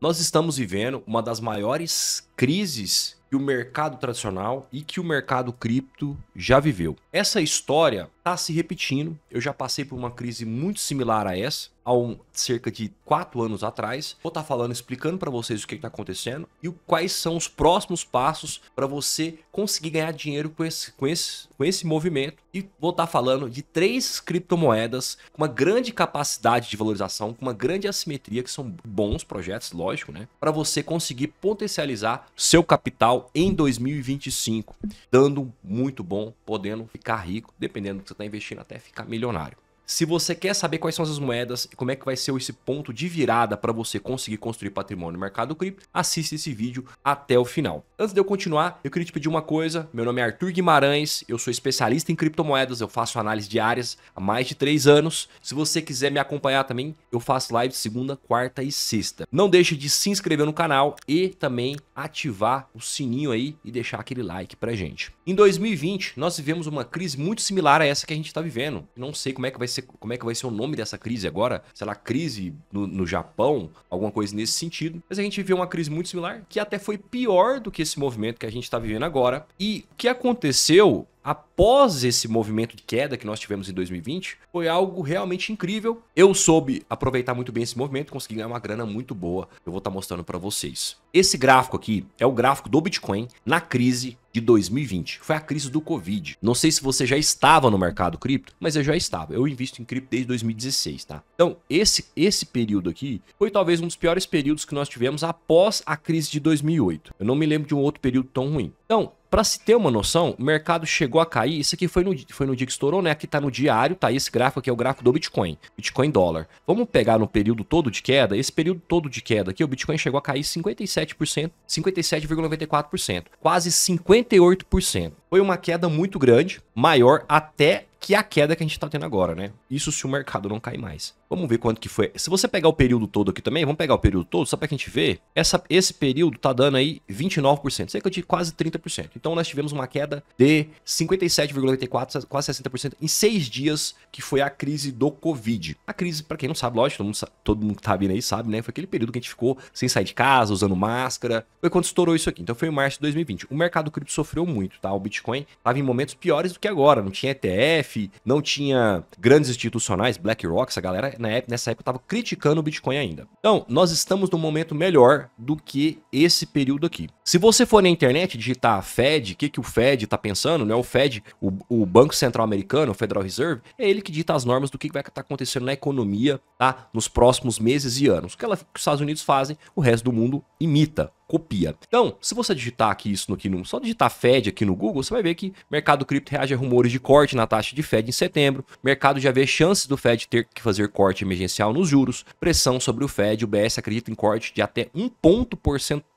Nós estamos vivendo uma das maiores crises que o mercado tradicional e que o mercado cripto já viveu. Essa história está se repetindo. Eu já passei por uma crise muito similar a essa, há um, cerca de quatro anos atrás. Vou estar tá falando, explicando para vocês o que está acontecendo e quais são os próximos passos para você conseguir ganhar dinheiro com esse, com esse, com esse movimento. E vou estar tá falando de três criptomoedas com uma grande capacidade de valorização, com uma grande assimetria, que são bons projetos, lógico, né? Para você conseguir potencializar seu capital em 2025, dando muito bom, podendo ficar rico, dependendo do que você está investindo, até ficar milionário. Se você quer saber quais são as moedas e como é que vai ser esse ponto de virada para você conseguir construir patrimônio no mercado cripto, assista esse vídeo até o final. Antes de eu continuar, eu queria te pedir uma coisa. Meu nome é Arthur Guimarães, eu sou especialista em criptomoedas, eu faço análise diárias há mais de três anos. Se você quiser me acompanhar também, eu faço live segunda, quarta e sexta. Não deixe de se inscrever no canal e também ativar o sininho aí e deixar aquele like pra gente. Em 2020, nós vivemos uma crise muito similar a essa que a gente está vivendo. Não sei como é que vai ser ser, como é que vai ser o nome dessa crise agora? Sei lá, crise no, no Japão, alguma coisa nesse sentido. Mas a gente vê uma crise muito similar, que até foi pior do que esse movimento que a gente está vivendo agora. E o que aconteceu após esse movimento de queda que nós tivemos em 2020, foi algo realmente incrível. Eu soube aproveitar muito bem esse movimento, consegui ganhar uma grana muito boa. Eu vou estar tá mostrando para vocês. Esse gráfico aqui é o gráfico do Bitcoin na crise de 2020. Foi a crise do Covid. Não sei se você já estava no mercado cripto, mas eu já estava. Eu invisto em cripto desde 2016, tá? Então, esse esse período aqui foi talvez um dos piores períodos que nós tivemos após a crise de 2008. Eu não me lembro de um outro período tão ruim. Então, para se ter uma noção, o mercado chegou a cair. Isso aqui foi no, foi no dia que estourou, né? Aqui tá no diário, tá esse gráfico aqui é o gráfico do Bitcoin, Bitcoin dólar. Vamos pegar no período todo de queda. Esse período todo de queda aqui, o Bitcoin chegou a cair 57%, 57,94%, quase 58%. Foi uma queda muito grande, maior até que é a queda que a gente está tendo agora, né? Isso se o mercado não cair mais. Vamos ver quanto que foi. Se você pegar o período todo aqui também, vamos pegar o período todo, só para a gente ver, essa, esse período tá dando aí 29%, cerca de quase 30%. Então nós tivemos uma queda de 57,84%, quase 60% em seis dias, que foi a crise do Covid. A crise, para quem não sabe, lógico, todo mundo, sabe, todo mundo que tá vindo aí sabe, né? Foi aquele período que a gente ficou sem sair de casa, usando máscara. Foi quando estourou isso aqui. Então foi em março de 2020. O mercado cripto sofreu muito, tá? O Bitcoin tava em momentos piores do que agora. Não tinha ETF, ETF não tinha grandes institucionais, BlackRock, essa galera na época, nessa época estava criticando o Bitcoin ainda. Então, nós estamos num momento melhor do que esse período aqui. Se você for na internet digitar Fed, o que, que o Fed está pensando, né? o Fed, o, o, Banco Central Americano, o Federal Reserve, é ele que dita as normas do que vai estar tá acontecendo na economia tá? nos próximos meses e anos. O que, ela, que os Estados Unidos fazem, o resto do mundo imita copia. Então, se você digitar aqui isso aqui, no, só digitar Fed aqui no Google, você vai ver que mercado cripto reage a rumores de corte na taxa de Fed em setembro, mercado já vê chances do Fed ter que fazer corte emergencial nos juros, pressão sobre o Fed, o BS acredita em corte de até um ponto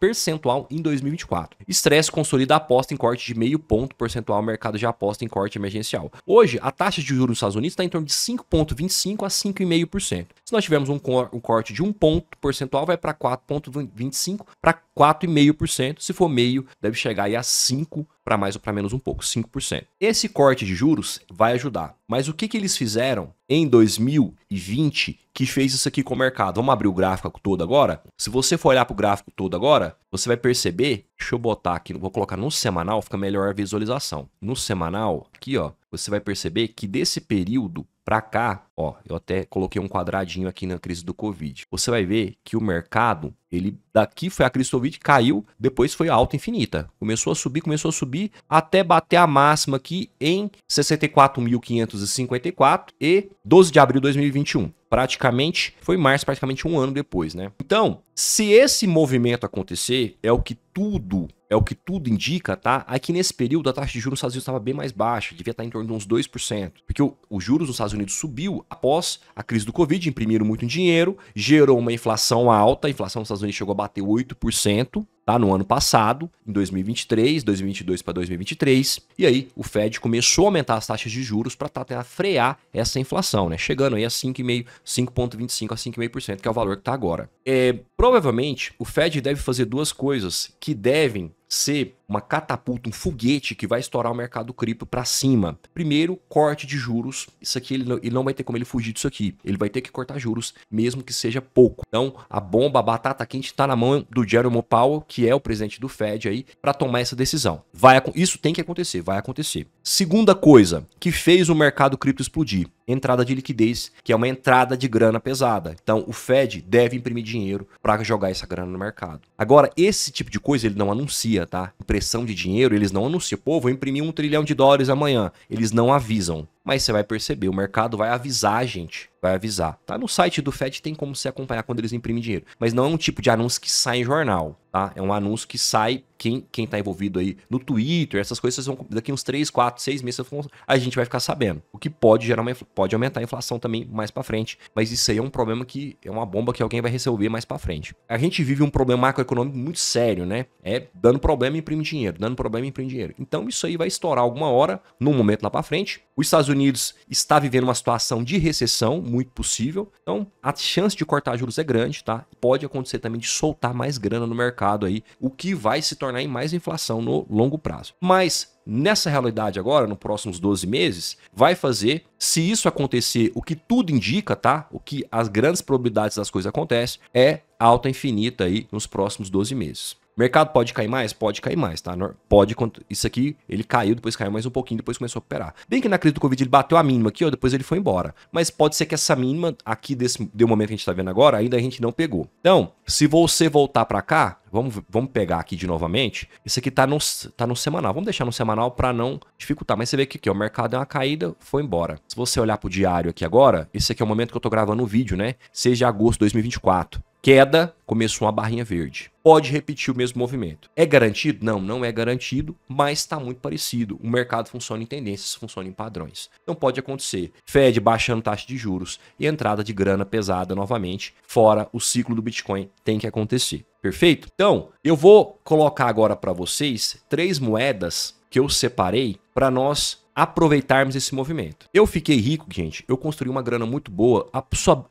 percentual em 2024. Estresse consolida aposta em corte de meio ponto percentual, mercado já aposta em corte emergencial. Hoje, a taxa de juros nos Estados Unidos está em torno de 5,25% a 5,5%. Se nós tivermos um, corte de um ponto percentual, vai para 4,25% para 4,5%. Se for meio, deve chegar aí a 5% para mais ou para menos um pouco, 5%. Esse corte de juros vai ajudar. Mas o que, que eles fizeram em 2020 que fez isso aqui com o mercado? Vamos abrir o gráfico todo agora? Se você for olhar para o gráfico todo agora, você vai perceber. Deixa eu botar aqui, vou colocar no semanal, fica melhor a visualização. No semanal, aqui ó, você vai perceber que desse período para cá, Ó, eu até coloquei um quadradinho aqui na crise do Covid. Você vai ver que o mercado, ele daqui foi a crise do Covid, caiu, depois foi a alta infinita. Começou a subir, começou a subir, até bater a máxima aqui em 64.554 e 12 de abril de 2021 praticamente foi março, praticamente um ano depois, né? Então, se esse movimento acontecer, é o que tudo, é o que tudo indica, tá? Aqui é nesse período a taxa de juros nos Estados Unidos estava bem mais baixa, devia estar em torno de uns 2%, porque o, os juros nos Estados Unidos subiu após a crise do Covid, imprimiram muito dinheiro, gerou uma inflação alta, a inflação nos Estados Unidos chegou a bater 8%, tá? No ano passado, em 2023, 2022 para 2023. E aí o Fed começou a aumentar as taxas de juros para tentar tá, frear essa inflação, né? Chegando aí a 5,5, 5,25 a 5,5%, que é o valor que tá agora. É, provavelmente o Fed deve fazer duas coisas que devem ser uma catapulta, um foguete que vai estourar o mercado cripto para cima. Primeiro, corte de juros. Isso aqui ele não, ele não vai ter como ele fugir disso aqui. Ele vai ter que cortar juros, mesmo que seja pouco. Então, a bomba, a batata quente está na mão do Jerome Powell, que é o presidente do Fed aí, para tomar essa decisão. Vai, isso tem que acontecer, vai acontecer. Segunda coisa que fez o mercado cripto explodir entrada de liquidez, que é uma entrada de grana pesada. Então, o Fed deve imprimir dinheiro para jogar essa grana no mercado. Agora, esse tipo de coisa ele não anuncia, tá? Impressão de dinheiro, eles não anunciam. Pô, vou imprimir um trilhão de dólares amanhã. Eles não avisam mas você vai perceber, o mercado vai avisar a gente, vai avisar, tá? No site do Fed tem como se acompanhar quando eles imprimem dinheiro, mas não é um tipo de anúncio que sai em jornal, tá? É um anúncio que sai quem, quem tá envolvido aí no Twitter, essas coisas vão daqui uns 3, 4, 6 meses a gente vai ficar sabendo. O que pode gerar uma, pode aumentar a inflação também mais para frente, mas isso aí é um problema que é uma bomba que alguém vai resolver mais para frente. A gente vive um problema macroeconômico muito sério, né? É dando problema imprime dinheiro, dando problema imprime dinheiro. Então isso aí vai estourar alguma hora, num momento lá para frente. Os Estados Unidos está vivendo uma situação de recessão muito possível. Então a chance de cortar juros é grande, tá? Pode acontecer também de soltar mais grana no mercado aí, o que vai se tornar tornar né, em mais inflação no longo prazo. Mas nessa realidade agora, nos próximos 12 meses, vai fazer, se isso acontecer, o que tudo indica, tá? O que as grandes probabilidades das coisas acontecem, é alta infinita aí nos próximos 12 meses. Mercado pode cair mais? Pode cair mais, tá? Pode. Isso aqui, ele caiu, depois caiu mais um pouquinho, depois começou a operar. Bem que na crise do Covid ele bateu a mínima aqui, ó, depois ele foi embora. Mas pode ser que essa mínima aqui desse deu momento que a gente tá vendo agora, ainda a gente não pegou. Então, se você voltar para cá, vamos, vamos pegar aqui de novamente. Isso aqui tá no, tá no semanal. Vamos deixar no semanal para não dificultar. Mas você vê que aqui, ó, o mercado é uma caída, foi embora. Se você olhar pro diário aqui agora, esse aqui é o momento que eu tô gravando o vídeo, né? Seja agosto de 2024 queda, começou uma barrinha verde. Pode repetir o mesmo movimento. É garantido? Não, não é garantido, mas está muito parecido. O mercado funciona em tendências, funciona em padrões. Então pode acontecer. Fed baixando taxa de juros e entrada de grana pesada novamente, fora o ciclo do Bitcoin tem que acontecer. Perfeito? Então, eu vou colocar agora para vocês três moedas que eu separei para nós aproveitarmos esse movimento. Eu fiquei rico, gente. Eu construí uma grana muito boa,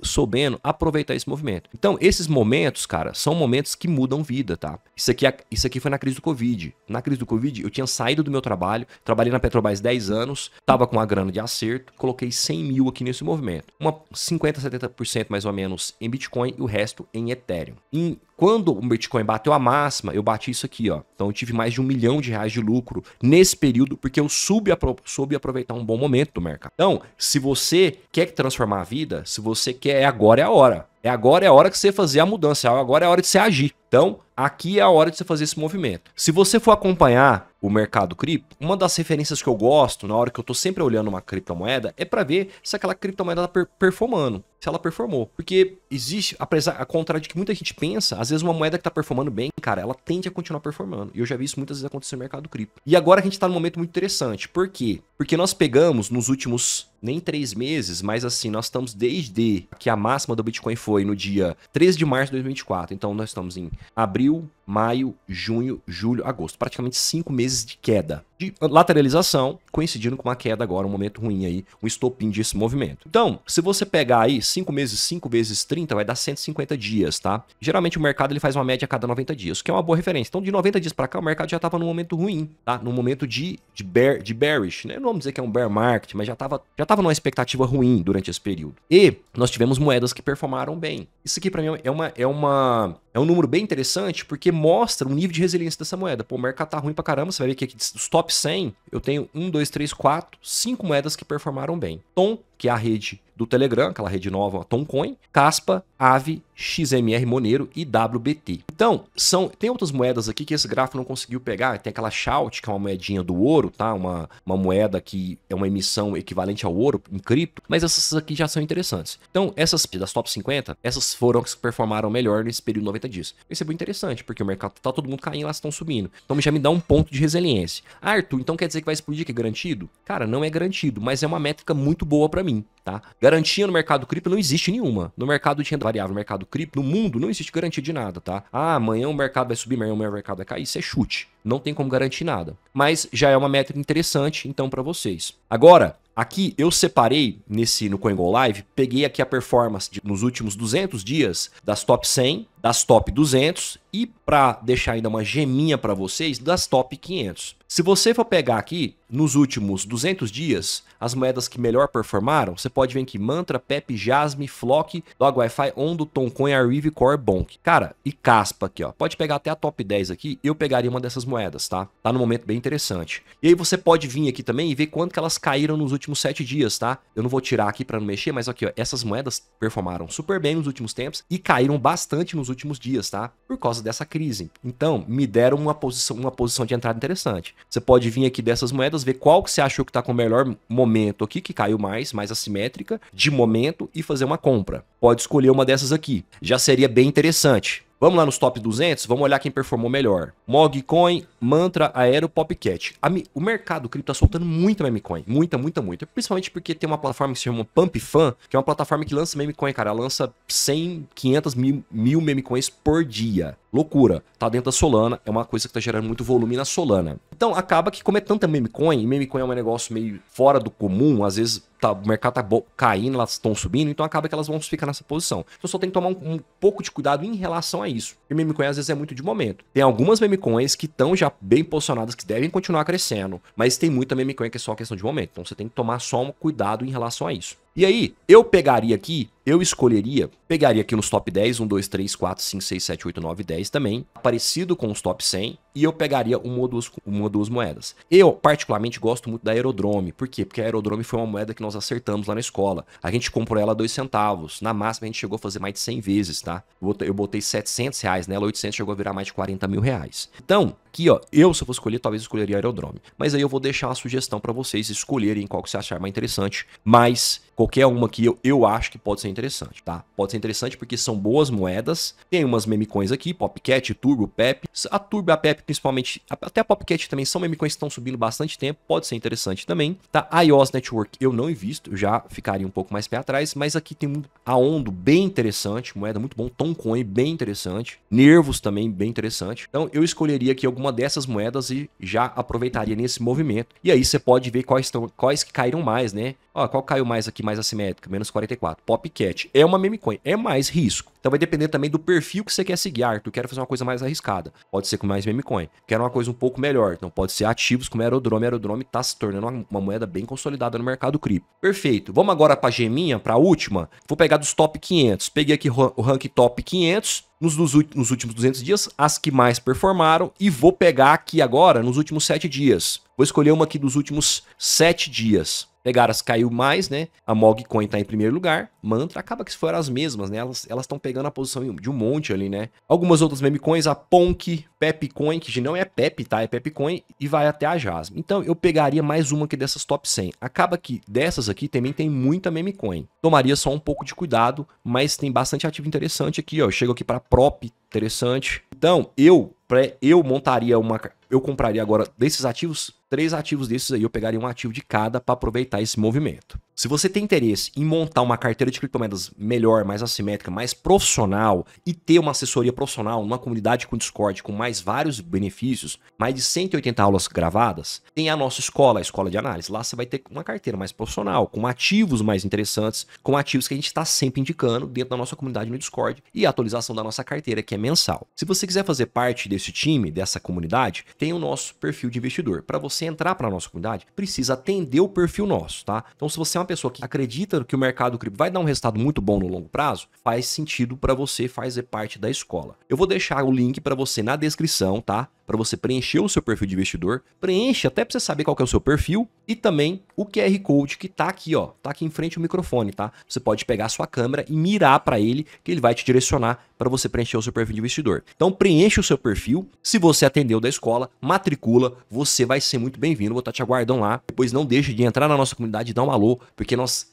sabendo aproveitar esse movimento. Então, esses momentos, cara, são momentos que mudam vida, tá? Isso aqui, é isso aqui foi na crise do Covid. Na crise do Covid, eu tinha saído do meu trabalho, trabalhei na Petrobras 10 anos, tava com a grana de acerto, coloquei 100 mil aqui nesse movimento. Uma 50, 70% mais ou menos em Bitcoin e o resto em Ethereum. Em quando o Bitcoin bateu a máxima, eu bati isso aqui, ó. Então eu tive mais de um milhão de reais de lucro nesse período, porque eu soube, soube aproveitar um bom momento do mercado. Então, se você quer transformar a vida, se você quer, é agora é a hora. É agora é a hora que você fazer a mudança, agora é a hora de você agir. Então, aqui é a hora de você fazer esse movimento. Se você for acompanhar o mercado cripto, uma das referências que eu gosto, na hora que eu tô sempre olhando uma criptomoeda, é para ver se aquela criptomoeda tá per performando, se ela performou. Porque existe, apesar, a contrário de que muita gente pensa, às vezes uma moeda que tá performando bem, cara, ela tende a continuar performando. E eu já vi isso muitas vezes acontecer no mercado cripto. E agora a gente tá num momento muito interessante. Por quê? Porque nós pegamos nos últimos nem três meses, mas assim, nós estamos desde que a máxima do Bitcoin foi no dia 13 de março de 2024. Então nós estamos em abril, maio, junho, julho, agosto. Praticamente cinco meses de queda de lateralização, coincidindo com uma queda agora, um momento ruim aí, um estopim desse movimento. Então, se você pegar aí 5 meses, 5 vezes 30, vai dar 150 dias, tá? Geralmente o mercado ele faz uma média a cada 90 dias, que é uma boa referência. Então, de 90 dias para cá, o mercado já estava num momento ruim, tá? Num momento de, de, bear, de bearish, né? Não vamos dizer que é um bear market, mas já estava já tava numa expectativa ruim durante esse período. E nós tivemos moedas que performaram bem. Isso aqui para mim é uma, é uma é um número bem interessante porque mostra o nível de resiliência dessa moeda. Pô, o mercado tá ruim pra caramba, você vai ver que aqui dos top 100, eu tenho 1, 2, 3, 4, 5 moedas que performaram bem. Tom, que é a rede do Telegram, aquela rede nova, a Tomcoin, Caspa, AVE, XMR Monero e WBT. Então, são, tem outras moedas aqui que esse gráfico não conseguiu pegar. Tem aquela Shout, que é uma moedinha do ouro, tá? Uma, uma moeda que é uma emissão equivalente ao ouro em cripto, mas essas aqui já são interessantes. Então, essas das top 50, essas foram as que performaram melhor nesse período de 90 dias. Isso é muito interessante, porque o mercado tá todo mundo caindo, elas estão subindo. Então já me dá um ponto de resiliência. Ah, Arthur, então quer dizer que vai explodir que é garantido? Cara, não é garantido, mas é uma métrica muito boa para mim, tá? Garantia no mercado cripto não existe nenhuma. No mercado de renda variável mercado cripto, no mundo não existe garantia de nada, tá? Ah, amanhã o mercado vai subir, amanhã o mercado vai cair, isso é chute. Não tem como garantir nada. Mas já é uma métrica interessante, então, para vocês. Agora, Aqui eu separei nesse no CoinGo Live, peguei aqui a performance de, nos últimos 200 dias das top 100 das top 200 e para deixar ainda uma geminha para vocês das top 500. Se você for pegar aqui nos últimos 200 dias as moedas que melhor performaram, você pode ver que Mantra, Pep, Jasmine, Flock, Dog Wi-Fi, Ondo, Toncoin, Arrive, Core, Bonk. Cara, e Caspa aqui, ó. Pode pegar até a top 10 aqui, eu pegaria uma dessas moedas, tá? Tá num momento bem interessante. E aí você pode vir aqui também e ver quanto que elas caíram nos últimos 7 dias, tá? Eu não vou tirar aqui para não mexer, mas aqui, ó, essas moedas performaram super bem nos últimos tempos e caíram bastante nos últimos dias, tá? Por causa dessa crise. Então, me deram uma posição, uma posição de entrada interessante. Você pode vir aqui dessas moedas, ver qual que você achou que está com o melhor momento aqui, que caiu mais, mais assimétrica, de momento, e fazer uma compra. Pode escolher uma dessas aqui. Já seria bem interessante. Vamos lá nos top 200? Vamos olhar quem performou melhor. Mogcoin, Mantra, Aero, Popcat. Mi... O mercado cripto tá soltando muita memecoin. Muita, muita, muita. Principalmente porque tem uma plataforma que se chama PumpFan, que é uma plataforma que lança memecoin, cara. Ela lança 100, 500 mil, mil memecoins por dia. Loucura. Tá dentro da Solana. É uma coisa que tá gerando muito volume na Solana. Então acaba que, como é tanta meme coin, e meme coin é um negócio meio fora do comum, às vezes tá, o mercado tá caindo, elas estão subindo, então acaba que elas vão ficar nessa posição. Então só tem que tomar um, um pouco de cuidado em relação a isso. E meme coin às vezes é muito de momento. Tem algumas meme coins que estão já bem posicionadas, que devem continuar crescendo, mas tem muita meme coin que é só questão de momento. Então você tem que tomar só um cuidado em relação a isso. E aí, eu pegaria aqui, eu escolheria, pegaria aqui nos top 10, 1, 2, 3, 4, 5, 6, 7, 8, 9, 10 também, parecido com os top 100, e eu pegaria uma ou duas, uma ou duas moedas. Eu, particularmente, gosto muito da Aerodrome, por quê? Porque a Aerodrome foi uma moeda que nós acertamos lá na escola. A gente comprou ela a 2 centavos, na máxima a gente chegou a fazer mais de 100 vezes, tá? Eu botei 700 reais nela, 800 chegou a virar mais de 40 mil reais. Então, aqui ó, eu se eu for escolher, talvez escolheria a Aerodrome. Mas aí eu vou deixar uma sugestão para vocês escolherem qual que você achar mais interessante, mas qualquer uma que eu, eu acho que pode ser interessante, tá? Pode ser interessante porque são boas moedas, tem umas memecoins aqui, Popcat, Turbo, Pep, a Turbo, a Pep principalmente, até a Popcat também são memecoins que estão subindo bastante tempo, pode ser interessante também, tá? A iOS Network eu não invisto, eu já ficaria um pouco mais pé atrás, mas aqui tem a Ondo bem interessante, moeda muito bom, Toncoin bem interessante, Nervos também bem interessante, então eu escolheria aqui alguma dessas moedas e já aproveitaria nesse movimento, e aí você pode ver quais, estão, quais que caíram mais, né? Ó, qual caiu mais aqui, mais mais assimétrica, menos 44. Popcat é uma meme coin, é mais risco. Então vai depender também do perfil que você quer seguir. Ah, Arthur tu quer fazer uma coisa mais arriscada, pode ser com mais meme coin. Quero uma coisa um pouco melhor, então pode ser ativos como aerodrome. Aerodrome tá se tornando uma, uma moeda bem consolidada no mercado cripto. Perfeito. Vamos agora pra geminha, pra última. Vou pegar dos top 500. Peguei aqui o rank top 500, nos, nos, nos, últimos 200 dias, as que mais performaram, e vou pegar aqui agora, nos últimos 7 dias. Vou escolher uma aqui dos últimos 7 dias as caiu mais, né? A Mogcoin tá em primeiro lugar. Mantra acaba que foram as mesmas, né? Elas estão pegando a posição de um monte ali, né? Algumas outras memecoins, a Ponk, Pepcoin, que não é Pep, tá? É Pepcoin e vai até a Jasmine. Então eu pegaria mais uma aqui é dessas top 100. Acaba que dessas aqui também tem muita memecoin. Tomaria só um pouco de cuidado, mas tem bastante ativo interessante aqui, ó. Eu chego aqui para Prop, interessante. Então eu, eu montaria uma eu compraria agora desses ativos, três ativos desses aí, eu pegaria um ativo de cada para aproveitar esse movimento. Se você tem interesse em montar uma carteira de criptomoedas melhor, mais assimétrica, mais profissional e ter uma assessoria profissional numa comunidade com Discord com mais vários benefícios, mais de 180 aulas gravadas, tem a nossa escola, a escola de análise. Lá você vai ter uma carteira mais profissional, com ativos mais interessantes, com ativos que a gente está sempre indicando dentro da nossa comunidade no Discord e a atualização da nossa carteira, que é mensal. Se você quiser fazer parte desse time, dessa comunidade, tem o nosso perfil de investidor. Para você entrar para a nossa comunidade, precisa atender o perfil nosso, tá? Então, se você é uma pessoa que acredita que o mercado cripto vai dar um resultado muito bom no longo prazo, faz sentido para você fazer parte da escola. Eu vou deixar o link para você na descrição, tá? para você preencher o seu perfil de investidor. Preenche até para você saber qual é o seu perfil e também o QR Code que tá aqui, ó, tá aqui em frente ao microfone, tá? Você pode pegar a sua câmera e mirar para ele, que ele vai te direcionar para você preencher o seu perfil de investidor. Então preenche o seu perfil. Se você atendeu da escola, matricula, você vai ser muito bem-vindo. Vou estar tá te aguardando lá. Depois não deixe de entrar na nossa comunidade e dar um alô, porque nós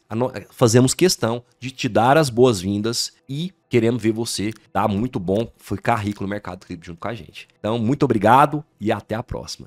fazemos questão de te dar as boas-vindas e querendo ver você tá muito bom, ficar rico no mercado cripto junto com a gente. Então, muito obrigado e até a próxima.